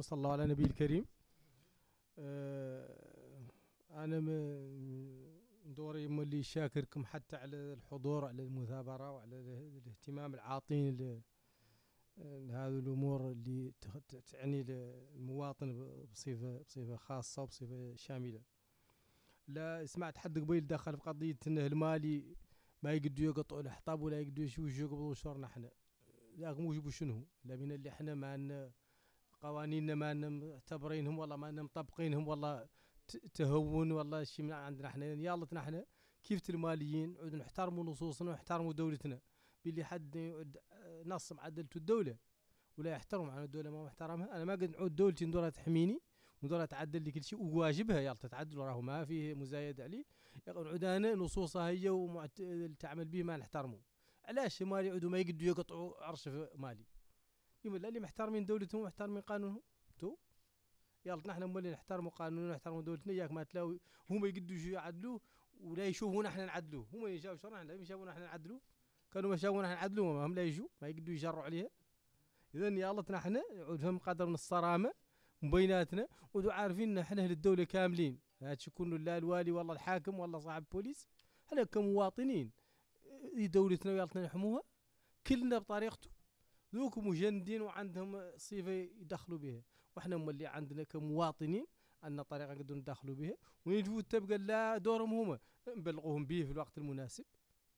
صلى الله على النبي الكريم آه، انا من دوري ملي شاكركم حتى على الحضور على المثابره وعلى الاهتمام العاطين لهذه الامور اللي تعني المواطن بصفه بصفه خاصه وبصفه شامله لا سمعت حد قبيل دخل في قضيه انه المالي ما يقدروا يقطعوا الحطاب ولا يقدروا يشوفوا يقبضوا شورنا احنا لا موجبوا شنو لا بينا اللي احنا ما قوانيننا ما معتبرينهم والله ما مطبقينهم والله تهون والله شيء من عندنا احنا يالتنا احنا كيف الماليين عود نحترموا نصوصنا ونحترموا دولتنا باللي حد يعود نص معدلته الدوله ولا يحترم عن الدوله ما محترمها انا ما قد نعود دولتي ندورها تحميني ندورها تعدل لي كل شيء وواجبها يلا تتعدل وراه ما فيه مزايده عليه نعود انا نصوصها هي ومعت... تعمل به ما نحترمه علاش مالي يعودوا ما يقدوا يقطعوا عرش مالي يقول لا اللي محترمين دولتهم محترمين قانونهم تو يلا نحن اللي نحترموا قانوننا نحترموا دولتنا ياك ما تلاو هما يقدوش يعدلوا ولا يشوفوا احنا نعدلوا هما يشافوا شرعنا لا يشافوا نحن نعدلوا كانوا ما شافونا احنا نعدلوا هم لا يجوا ما يقدوا يجروا عليها اذا يلا نحن يعود فهم قدر من الصرامه من بيناتنا ودو عارفين احنا اهل الدوله كاملين هادشي كله لا الوالي والله الحاكم والله صاحب بوليس احنا كمواطنين إيه، دولتنا ويالتنا نحموها كلنا بطريقته ذوك مجندين وعندهم صفه يدخلوا بها وحنا هما اللي عندنا كمواطنين عندنا طريقه نقدروا ندخلوا بها ونجوا تبقى لا دورهم هما نبلغوهم به في الوقت المناسب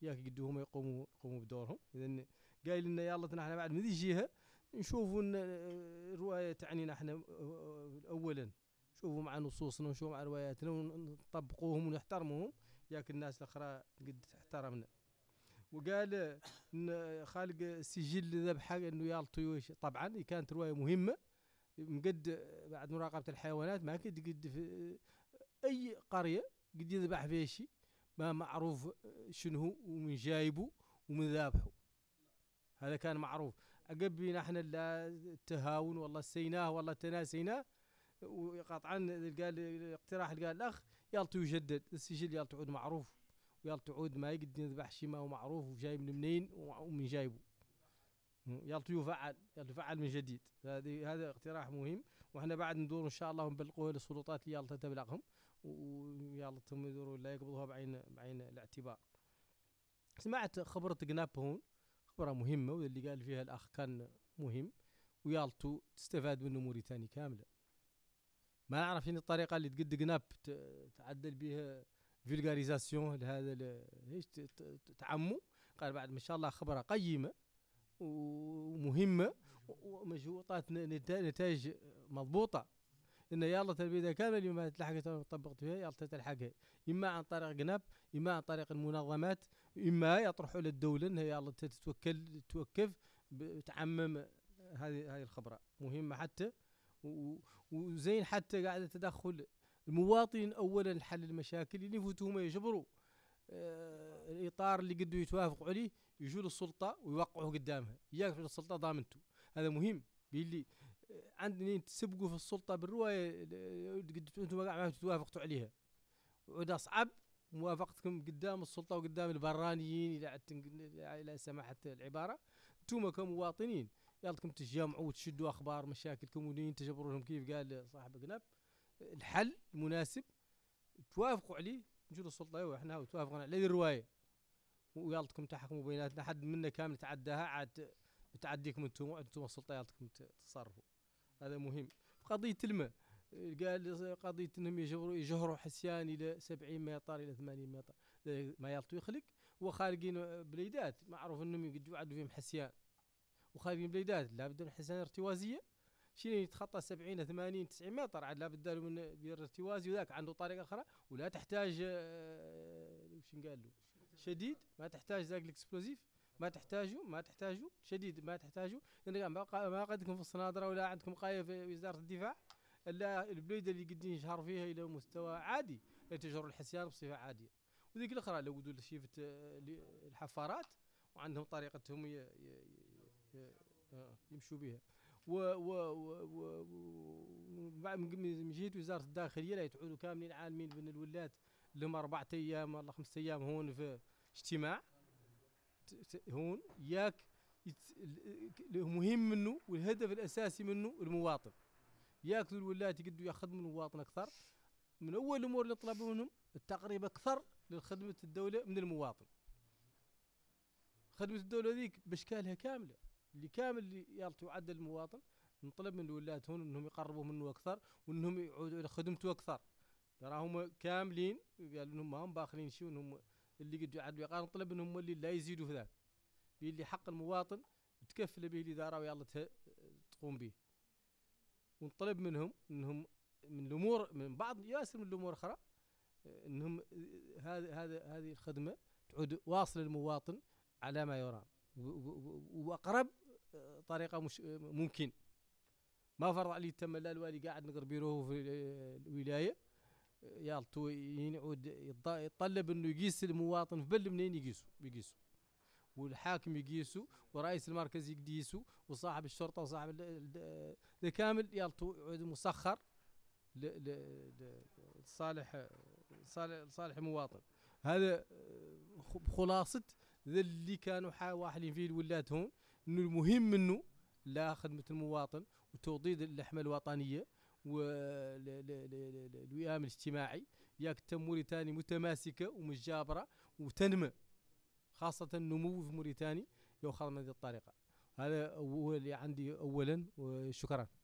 ياك قد هما يقوموا يقوموا بدورهم اذا قايل لنا يلا نحن بعد من الجهه نشوفوا الروايه آه، تعنينا احنا آه، آه، اولا شوفوا مع نصوصنا ونشوفوا مع رواياتنا ونطبقوهم ونحترموهم ياك الناس الاخرى قد احترمنا وقال خالق السجل ذبحه انه يا الطيوش طبعا كانت روايه مهمه مقد بعد مراقبه الحيوانات ما قد قد في اي قريه قد يذبح فيها شيء ما معروف شنو هو ومن جايبه ومن ذابحه هذا كان معروف عقبنا احنا لا التهاون والله سيناه والله تناسيناه وقطعا قال اقتراح قال الاخ يالطو يجدد السجل يالطو معروف ويلا تعود ما يقدر يذبح شي ما هو معروف وجاي من منين ومن جايبه يلا يفعل يلا يفعل من جديد هذه هذا اقتراح مهم واحنا بعد ندور ان شاء الله نبلغوه للسلطات اللي يلا تبلغهم ويلا تم يدوروا لا يقبضوها بعين بعين الاعتبار سمعت خبرة قناب هون خبرة مهمة واللي قال فيها الأخ كان مهم ويالتو تستفاد منه موريتانيا كاملة ما نعرف شنو الطريقة اللي تقد قناب تعدل بها فيلغاريزاسيون لهذا ايش تعموا قال بعد ما شاء الله خبره قيمه ومهمه ومجهوطات نتائج مضبوطه ان يلا تلبيده كامله لما تلحقت طبقت فيها يلا تلحقها اما عن طريق جناب اما عن طريق المنظمات اما يطرحوا للدوله انها يلا تتوكل توقف تعمم هذه هذه الخبره مهمه حتى وزين حتى قاعده تدخل المواطن اولا حل المشاكل اللي هما يجبروا آه الاطار اللي قدو يتوافقوا عليه يجوا للسلطه ويوقعوا قدامها ياك السلطه ضامنته هذا مهم باللي آه، عندني تسبقوا في السلطه بالروايه قد انتم قاعد توافقتوا عليها وده صعب موافقتكم قدام السلطه وقدام البرانيين اذا الى سمحت العباره انتم كمواطنين يالكم تجمعوا وتشدوا اخبار مشاكلكم ولين تجبروا لهم كيف قال صاحب قنب الحل المناسب توافقوا عليه نجوا السلطه وحنا أيوة، وتوافقنا على عليه الروايه ويالتكم تحكموا بيناتنا حد منا كامل تعداها عاد بتعديكم انتم انتم السلطه يالتكم تتصرفوا هذا مهم قضيه الماء قال قضيه انهم يجهروا يجهروا حسيان الى 70 متر الى 80 متر ما يالتو يخلق وخالقين بليدات معروف انهم يقدوا فيهم حسيان وخالقين بليدات لا من حسيان ارتوازيه شي يتخطى 70 80 90 متر عاد لا بد له من بير ارتوازي وذاك عنده طريقه اخرى ولا تحتاج آه، وش قال له شديد ما تحتاج ذاك الاكسبلوزيف ما تحتاجوا ما تحتاجوا شديد ما تحتاجوا يعني لان ما قدكم في الصنادره ولا عندكم قايه في وزاره الدفاع الا البليده اللي قد ينشهر فيها الى مستوى عادي تجر الحسيان بصفه عاديه وذيك الاخرى لودوا شيفه آه، الحفارات وعندهم طريقتهم آه، يمشوا بها و و و و من جهه وزاره الداخليه لا يتعودوا كاملين عالمين بان الولات لهم اربعة ايام ولا خمسة ايام هون في اجتماع هون ياك المهم منه والهدف الاساسي منه المواطن ياك الولات يقدروا يخدموا المواطن اكثر من اول الامور اللي طلبوا منهم التقريب اكثر لخدمه الدوله من المواطن خدمه الدوله ذيك باشكالها كامله اللي كامل اللي يالتو عدل المواطن نطلب من الولاة هون انهم يقربوا منه اكثر وانهم يعودوا الى خدمته اكثر راهم كاملين قالوا انهم ما هم باخرين شيء وانهم اللي قد يعدلوا قال نطلب منهم اللي لا يزيدوا في ذاك اللي حق المواطن تكفل به الاداره ويلا تقوم به ونطلب منهم انهم من الامور من بعض ياسر من الامور اخرى انهم هذه هذا هذه الخدمه تعود واصل المواطن على ما يرام واقرب طريقه مش ممكن ما فرض عليه تم لا الوالي قاعد نقر بيروه في الولايه يالتو ينعود يطلب انه يقيس المواطن في بل منين يقيسوا بيقيسوا والحاكم يقيسه ورئيس المركز يقيسه وصاحب الشرطه وصاحب الكامل كامل يالتو يعود مسخر لصالح صالح صالح المواطن هذا بخلاصه اللي كانوا واحدين فيه الولات هون انه المهم منه لا خدمه المواطن وتوطيد اللحمه الوطنيه والوئام الاجتماعي ياك تم متماسكه ومجابرة وتنمى خاصه النمو في موريتاني يؤخذ من هذه الطريقه هذا هو اللي عندي اولا وشكرا